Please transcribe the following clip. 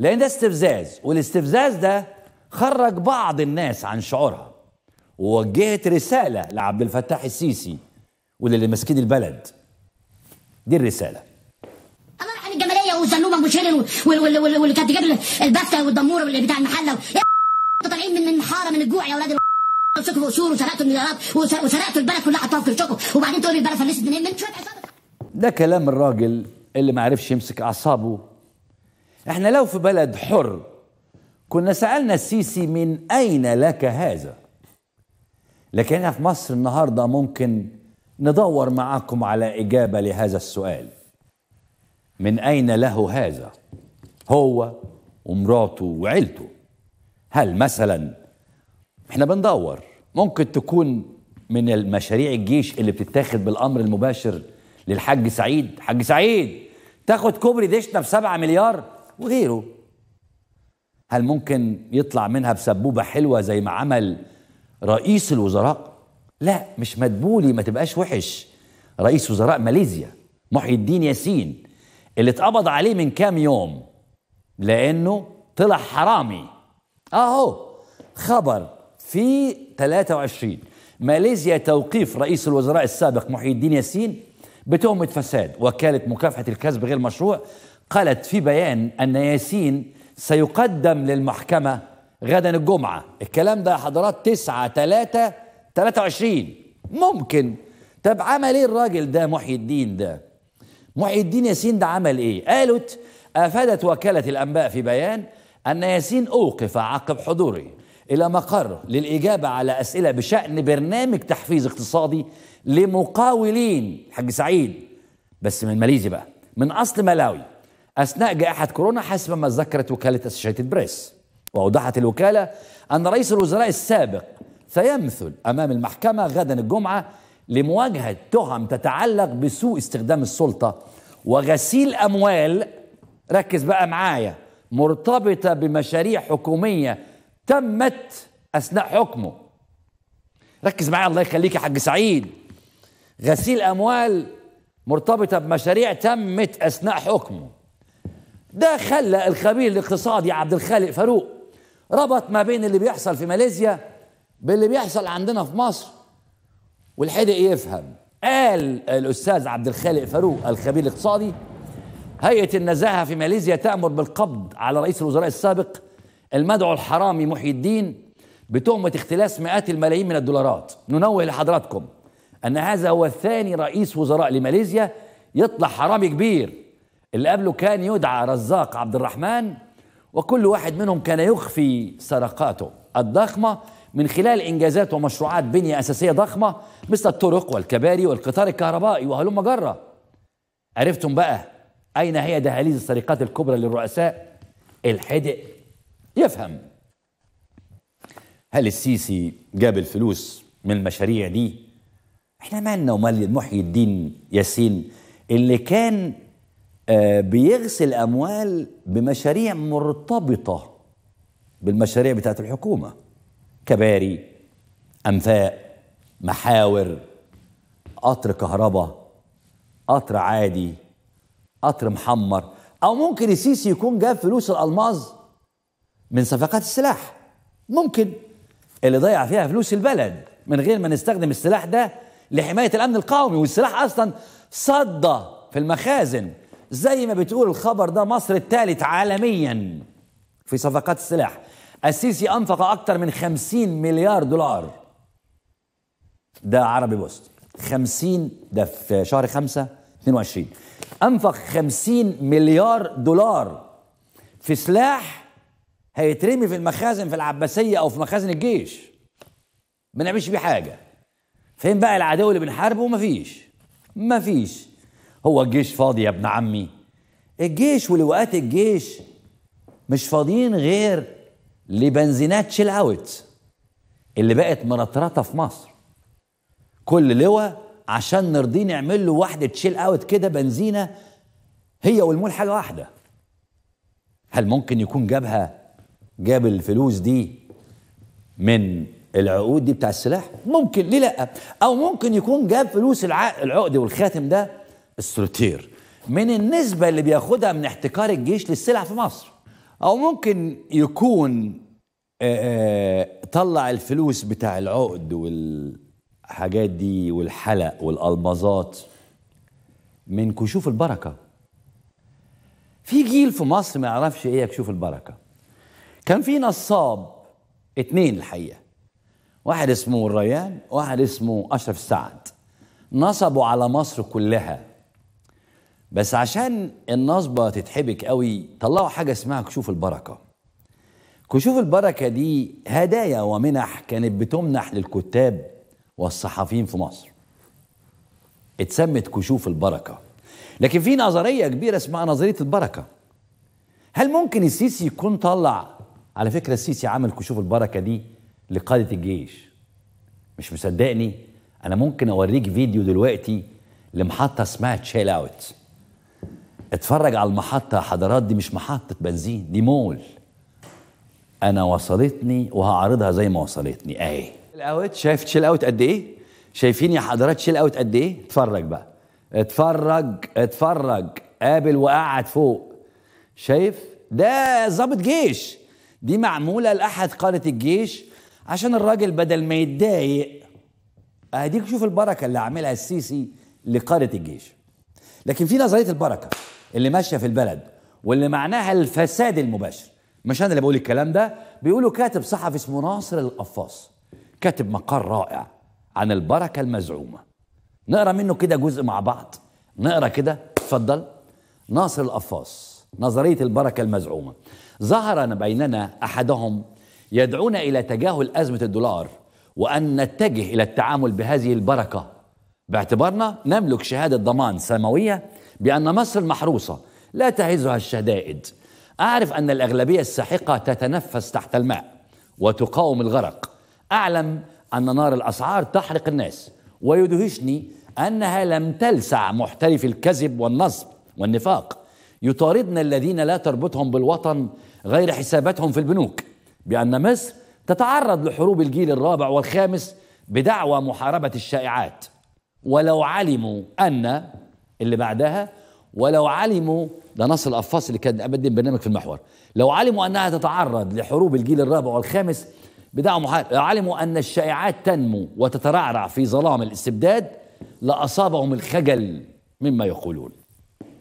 لان ده استفزاز والاستفزاز ده خرج بعض الناس عن شعورها ووجهت رساله لعبد الفتاح السيسي وللي ماسكين البلد دي الرساله امرحن الجماليه وسلومه وشيل واللي كانت تجيب البفته والدمور واللي بتاع المحله طالعين من الحاره من الجوع يا اولاد مسكوا قصور وسرقتوا المليارات وسرقتوا البلد كلها حطوها في كرشكم وبعدين تقول لي البلد فلست منين من شويه ده كلام الراجل اللي ما عرفش يمسك اعصابه احنا لو في بلد حر كنا سألنا السيسي من أين لك هذا لكن في مصر النهاردة ممكن ندور معاكم على إجابة لهذا السؤال من أين له هذا هو ومراته وعيلته هل مثلا احنا بندور ممكن تكون من المشاريع الجيش اللي بتتاخد بالامر المباشر للحاج سعيد حاج سعيد تاخد كوبري دشنا بسبعة مليار وغيره هل ممكن يطلع منها بسبوبة حلوة زي ما عمل رئيس الوزراء لا مش مدبولي ما تبقاش وحش رئيس وزراء ماليزيا محي الدين ياسين اللي اتقبض عليه من كام يوم لانه طلع حرامي اهو خبر في 23 ماليزيا توقيف رئيس الوزراء السابق محي الدين ياسين بتهمة فساد وكالة مكافحة الكسب غير مشروع قالت في بيان أن ياسين سيقدم للمحكمة غدا الجمعة الكلام ده حضرات تسعة تلاتة تلاتة وعشرين ممكن طب عمل ايه الراجل ده محي الدين ده محي الدين ياسين ده عمل ايه قالت افادت وكالة الانباء في بيان ان ياسين اوقف عقب حضوره الى مقر للاجابة على اسئلة بشأن برنامج تحفيز اقتصادي لمقاولين حق سعيد بس من ماليزيا بقى من اصل ملاوي أثناء جائحة كورونا حسب ما ذكرت وكالة أسوشيتد بريس وأوضحت الوكالة أن رئيس الوزراء السابق سيمثل أمام المحكمة غدا الجمعة لمواجهة تهم تتعلق بسوء استخدام السلطة وغسيل أموال ركز بقى معايا مرتبطة بمشاريع حكومية تمت أثناء حكمه ركز معايا الله يخليك يا حاج سعيد غسيل أموال مرتبطة بمشاريع تمت أثناء حكمه ده خلى الخبير الاقتصادي عبد الخالق فاروق ربط ما بين اللي بيحصل في ماليزيا باللي بيحصل عندنا في مصر والحدق إيه يفهم قال الاستاذ عبد الخالق فاروق الخبير الاقتصادي هيئه النزاهه في ماليزيا تامر بالقبض على رئيس الوزراء السابق المدعو الحرامي محي الدين بتهمه اختلاس مئات الملايين من الدولارات ننوه لحضراتكم ان هذا هو ثاني رئيس وزراء لماليزيا يطلع حرامي كبير اللي قبله كان يدعى رزاق عبد الرحمن وكل واحد منهم كان يخفي سرقاته الضخمة من خلال إنجازات ومشروعات بنية أساسية ضخمة مثل الطرق والكباري والقطار الكهربائي وهلم جرة عرفتم بقى أين هي دهاليز السرقات الكبرى للرؤساء الحدق يفهم هل السيسي جاب الفلوس من المشاريع دي احنا مالنا ومال محي الدين ياسين اللي كان آه، بيغسل اموال بمشاريع مرتبطه بالمشاريع بتاعت الحكومه كباري انفاق محاور قطر كهرباء قطر عادي قطر محمر او ممكن السيسي يكون جاب فلوس الالماظ من صفقات السلاح ممكن اللي ضيع فيها فلوس البلد من غير ما نستخدم السلاح ده لحمايه الامن القومي والسلاح اصلا صدى في المخازن زي ما بتقول الخبر ده مصر الثالث عالميا في صفقات السلاح السيسي أنفق اكثر من 50 مليار دولار ده عربي بوست 50 ده في شهر 5 22 أنفق 50 مليار دولار في سلاح هيترمي في المخازن في العباسية أو في مخازن الجيش ما نعملش بيه حاجة فين بقى العدو اللي بنحاربه مفيش مفيش هو الجيش فاضي يا ابن عمي الجيش ولواءات الجيش مش فاضيين غير لبنزينات شيل اوت اللي بقت منطرطه في مصر كل لواء عشان نرضيه نعمل له واحده شيل اوت كده بنزينه هي والمول حاجه واحده هل ممكن يكون جابها جاب الفلوس دي من العقود دي بتاع السلاح ممكن ليه لا او ممكن يكون جاب فلوس العقد والخاتم ده السوليتير من النسبة اللي بياخدها من احتكار الجيش للسلع في مصر أو ممكن يكون آه، آه، طلع الفلوس بتاع العقد والحاجات دي والحلق والألمازات من كشوف البركة في جيل في مصر ما يعرفش ايه كشوف البركة كان في نصاب اتنين الحقيقة واحد اسمه الريان واحد اسمه أشرف السعد نصبوا على مصر كلها بس عشان النصبة تتحبك قوي طلعوا حاجة اسمها كشوف البركة كشوف البركة دي هدايا ومنح كانت بتمنح للكتاب والصحفيين في مصر اتسمت كشوف البركة لكن في نظرية كبيرة اسمها نظرية البركة هل ممكن السيسي يكون طلع على فكرة السيسي عمل كشوف البركة دي لقادة الجيش مش مصدقني أنا ممكن أوريك فيديو دلوقتي لمحطة اسمها تشيل أوت اتفرج على المحطة حضرات دي مش محطة بنزين دي مول أنا وصلتني وهعرضها زي ما وصلتني أهي شيل أوت شايف شيل أوت قد إيه؟ شايفين يا حضرات شيل أوت قد إيه؟ اتفرج بقى اتفرج اتفرج قابل وقعد فوق شايف؟ ده ظابط جيش دي معمولة لأحد قادة الجيش عشان الراجل بدل ما يتضايق أديك شوف البركة اللي عاملها السيسي لقادة الجيش لكن في نظريه البركه اللي ماشيه في البلد واللي معناها الفساد المباشر مش انا اللي بقول الكلام ده بيقولوا كاتب صحفي اسمه ناصر القفاص كاتب مقال رائع عن البركه المزعومه نقرا منه كده جزء مع بعض نقرا كده اتفضل ناصر القفاص نظريه البركه المزعومه ظهر بيننا احدهم يدعونا الى تجاهل ازمه الدولار وان نتجه الى التعامل بهذه البركه باعتبارنا نملك شهاده ضمان سماويه بأن مصر محروسة لا تعزها الشدائد أعرف أن الأغلبية الساحقة تتنفس تحت الماء وتقاوم الغرق أعلم أن نار الأسعار تحرق الناس ويدهشني أنها لم تلسع محترف الكذب والنصب والنفاق يطاردنا الذين لا تربطهم بالوطن غير حساباتهم في البنوك بأن مصر تتعرض لحروب الجيل الرابع والخامس بدعوى محاربة الشائعات ولو علموا أن اللي بعدها ولو علموا ده نصر القفاص اللي كان قدم برنامج في المحور لو علموا انها تتعرض لحروب الجيل الرابع والخامس بدعوا لو علموا ان الشائعات تنمو وتترعرع في ظلام الاستبداد لاصابهم الخجل مما يقولون